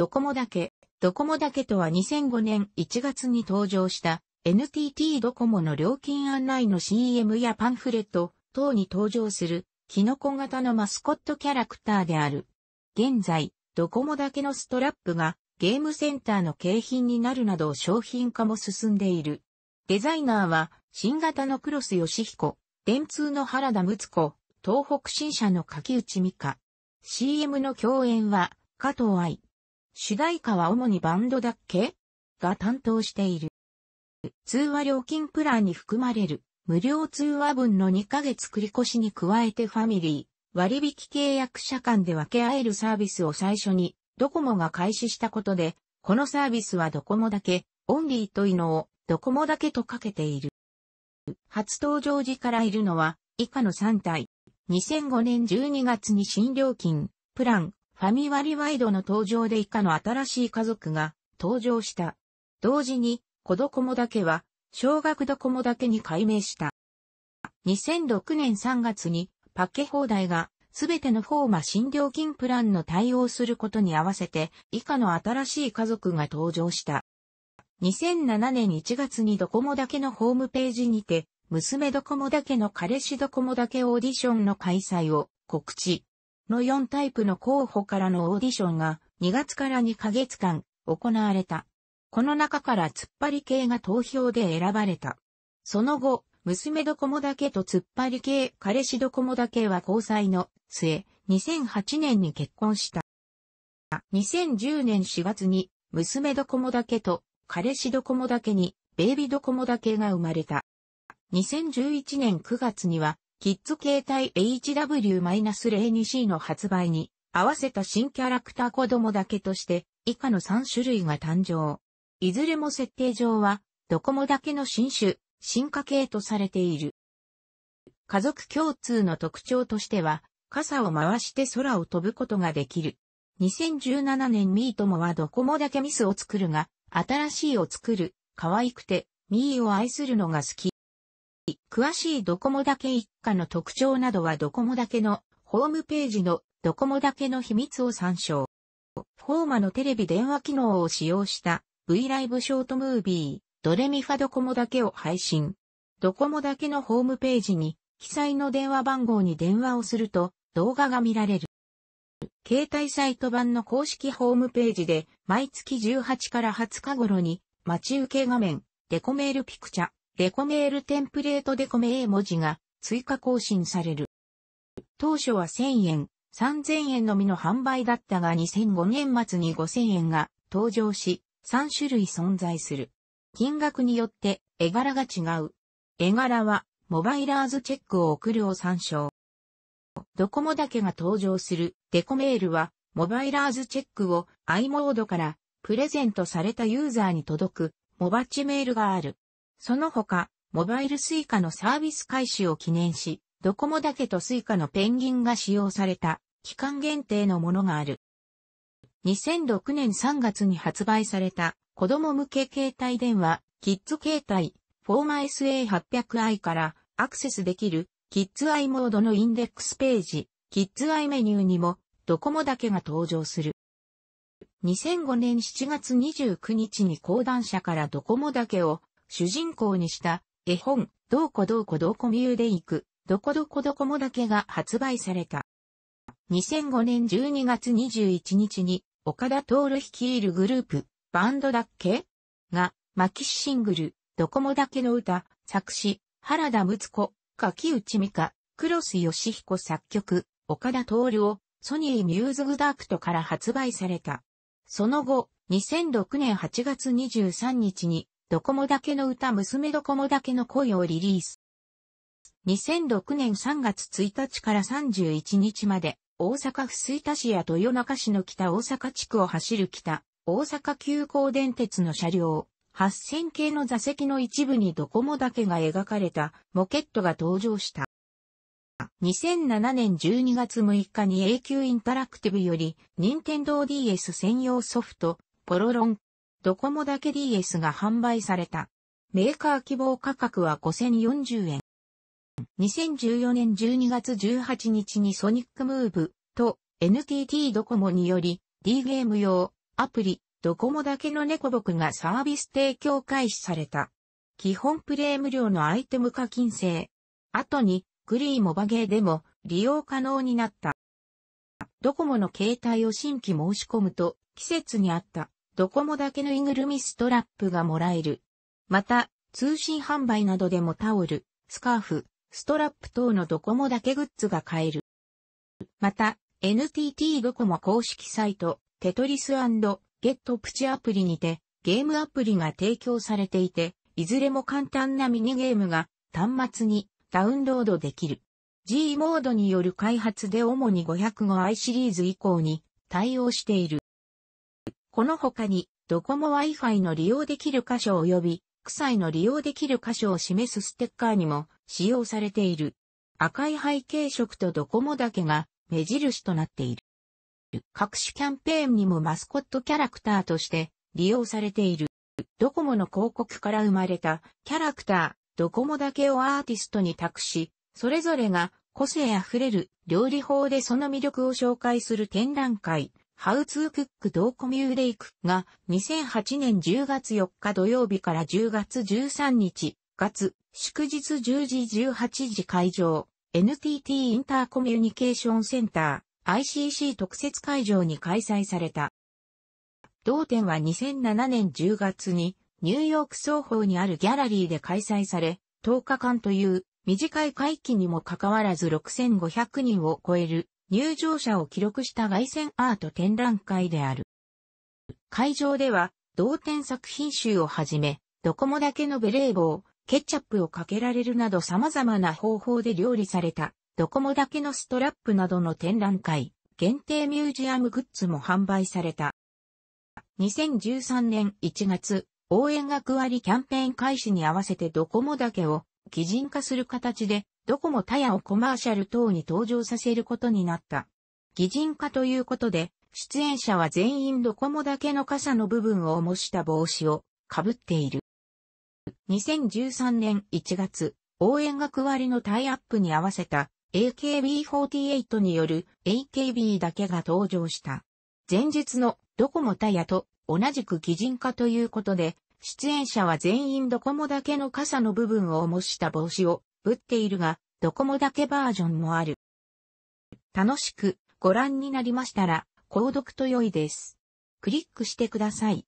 ドコモだけ。ドコモだけとは2005年1月に登場した NTT ドコモの料金案内の CM やパンフレット等に登場するキノコ型のマスコットキャラクターである。現在、ドコモだけのストラップがゲームセンターの景品になるなど商品化も進んでいる。デザイナーは新型のクロス吉彦、電通の原田睦子、東北新社の柿内美香。CM の共演は加藤愛。主題歌は主にバンドだっけが担当している。通話料金プランに含まれる無料通話分の2ヶ月繰越しに加えてファミリー、割引契約者間で分け合えるサービスを最初にドコモが開始したことで、このサービスはドコモだけ、オンリーというのをドコモだけとかけている。初登場時からいるのは以下の3体。2005年12月に新料金、プラン、ファミワリワイドの登場で以下の新しい家族が登場した。同時に、子どこもだけは、小学どこもだけに改名した。2006年3月に、パケ放題が、すべてのフォーマ診療金プランの対応することに合わせて、以下の新しい家族が登場した。2007年1月にドコモだけのホームページにて、娘ドコモだけの彼氏ドコモだけオーディションの開催を告知。の4タイプの候補からのオーディションが2月から2ヶ月間行われた。この中から突っ張り系が投票で選ばれた。その後、娘どこもだけと突っ張り系、彼氏どこもだけは交際の末、2008年に結婚した。2010年4月に、娘どこもだけと、彼氏どこもだけに、ベイビーどこもだけが生まれた。2011年9月には、キッズ携帯 HW-02C の発売に合わせた新キャラクター子供だけとして以下の3種類が誕生。いずれも設定上はドコモだけの新種、進化系とされている。家族共通の特徴としては傘を回して空を飛ぶことができる。2017年ミートもはドコモだけミスを作るが、新しいを作る、可愛くて、ミーを愛するのが好き。詳しいドコモだけ一家の特徴などはドコモだけのホームページのドコモだけの秘密を参照。フォーマのテレビ電話機能を使用した V ライブショートムービー、ドレミファドコモだけを配信。ドコモだけのホームページに記載の電話番号に電話をすると動画が見られる。携帯サイト版の公式ホームページで毎月18から20日頃に待ち受け画面、デコメールピクチャ、デコメールテンプレートデコメー文字が追加更新される。当初は1000円、3000円のみの販売だったが2005年末に5000円が登場し、3種類存在する。金額によって絵柄が違う。絵柄は、モバイラーズチェックを送るを参照。ドコモだけが登場するデコメールは、モバイラーズチェックを i モードからプレゼントされたユーザーに届くモバッチメールがある。その他、モバイル suica のサービス開始を記念し、ドコモだけと suica のペンギンが使用された期間限定のものがある。2006年3月に発売された子供向け携帯電話、キッズ携帯、フォーマ SA800i からアクセスできるキッズアイモードのインデックスページ、キッズアイメニューにもドコモだけが登場する。2005年7月29日に講談社からドコモだけを主人公にした絵本、どうこどうこどうこみゆで行く、どこどこどこもだけが発売された。2005年12月21日に、岡田徹率いるグループ、バンドだっけが、マキシシングル、どこもだけの歌、作詞、原田睦子、柿内美香、黒須義彦作曲、岡田徹を、ソニーミューズグダークトから発売された。その後、2006年8月23日に、ドコモだけの歌娘ドコモだけの恋をリリース。2006年3月1日から31日まで、大阪府吹田市や豊中市の北大阪地区を走る北、大阪急行電鉄の車両、8000系の座席の一部にドコモだけが描かれたモケットが登場した。2007年12月6日に AQ インタラクティブより、任天堂 DS 専用ソフト、ポロロンドコモだけ DS が販売された。メーカー希望価格は5040円。2014年12月18日にソニックムーブと NTT ドコモにより D ゲーム用アプリドコモだけの猫僕がサービス提供開始された。基本プレイ無料のアイテム課金制。後にグリーモバゲーでも利用可能になった。ドコモの携帯を新規申し込むと季節に合ったドコモだけぬいぐるみストラップがもらえる。また、通信販売などでもタオル、スカーフ、ストラップ等のドコモだけグッズが買える。また、NTT ドコモ公式サイト、テトリスゲットプチアプリにて、ゲームアプリが提供されていて、いずれも簡単なミニゲームが端末にダウンロードできる。G モードによる開発で主に 505i シリーズ以降に対応している。この他に、ドコモ Wi-Fi の利用できる箇所及び、サイの利用できる箇所を示すステッカーにも使用されている。赤い背景色とドコモだけが目印となっている。各種キャンペーンにもマスコットキャラクターとして利用されている。ドコモの広告から生まれたキャラクター、ドコモだけをアーティストに託し、それぞれが個性あふれる料理法でその魅力を紹介する展覧会、ハウツークック同コミューレイクが2008年10月4日土曜日から10月13日月祝日10時18時会場 NTT インターコミュニケーションセンター ICC 特設会場に開催された。同店は2007年10月にニューヨーク双方にあるギャラリーで開催され10日間という短い会期にもかかわらず6500人を超える入場者を記録した外線アート展覧会である。会場では、同点作品集をはじめ、ドコモだけのベレー帽、ケチャップをかけられるなど様々な方法で料理された、ドコモだけのストラップなどの展覧会、限定ミュージアムグッズも販売された。2013年1月、応援学割キャンペーン開始に合わせてドコモだけを、擬人化する形で、ドコモタヤをコマーシャル等に登場させることになった。擬人化ということで、出演者は全員ドコモだけの傘の部分を模した帽子をかぶっている。2013年1月、応援学割のタイアップに合わせた AKB48 による AKB だけが登場した。前日のドコモタヤと同じく擬人化ということで、出演者は全員ドコモだけの傘の部分を模した帽子を打っているが、ドコモだけバージョンもある。楽しくご覧になりましたら、購読と良いです。クリックしてください。